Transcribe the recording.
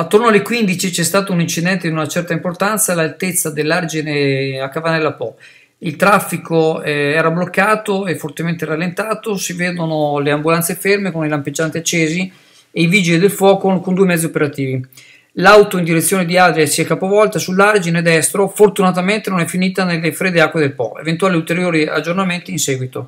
Attorno alle 15 c'è stato un incidente di una certa importanza all'altezza dell'argine a Cavanella Po. Il traffico eh, era bloccato e fortemente rallentato, si vedono le ambulanze ferme con i lampeggianti accesi e i vigili del fuoco con due mezzi operativi. L'auto in direzione di Adria si è capovolta sull'argine destro, fortunatamente non è finita nelle fredde acque del Po, eventuali ulteriori aggiornamenti in seguito.